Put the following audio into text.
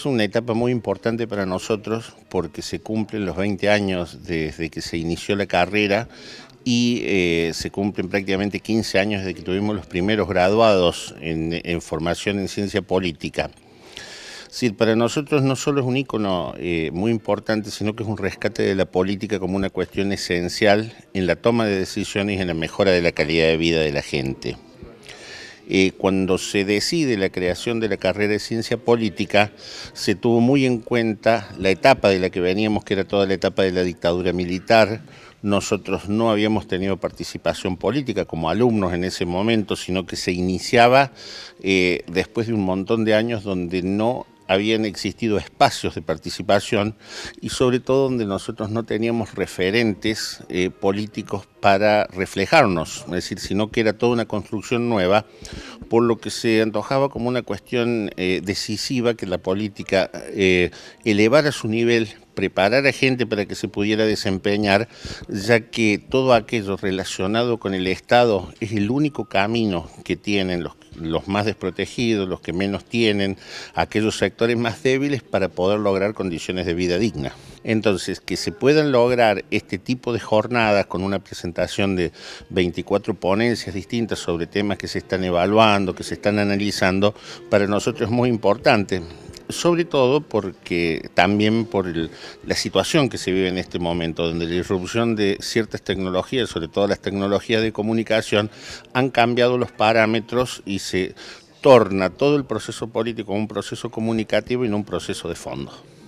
Es una etapa muy importante para nosotros porque se cumplen los 20 años desde que se inició la carrera y eh, se cumplen prácticamente 15 años desde que tuvimos los primeros graduados en, formación en ciencia política. para nosotros no solo es un ícono eh, muy importante, sino que es un rescate de la política como una cuestión esencial en la toma de decisiones y en la mejora de la calidad de vida de la gente. Eh, cuando se decide la creación de la carrera de ciencia política, se tuvo muy en cuenta la etapa de la que veníamos, que era toda la etapa de la dictadura militar. Nosotros no habíamos tenido participación política como alumnos en ese momento, sino que se iniciaba eh, después de un montón de años donde no habían existido espacios de participación y sobre todo donde nosotros no teníamos referentes eh, políticos para reflejarnos, es decir, sino que era toda una construcción nueva por lo que se antojaba como una cuestión eh, decisiva que la política eh, elevara su nivel preparar a gente para que se pudiera desempeñar, ya que todo aquello relacionado con el Estado es el único camino que tienen los, más desprotegidos, los que menos tienen, aquellos sectores más débiles para poder lograr condiciones de vida digna. Entonces, que se puedan lograr este tipo de jornadas con una presentación de 24 ponencias distintas sobre temas que se están evaluando, que se están analizando, para nosotros es muy importante sobre todo porque también por la situación que se vive en este momento, donde la irrupción de ciertas tecnologías, sobre todo las tecnologías de comunicación, han cambiado los parámetros y se torna todo el proceso político un proceso comunicativo y no un proceso de fondo.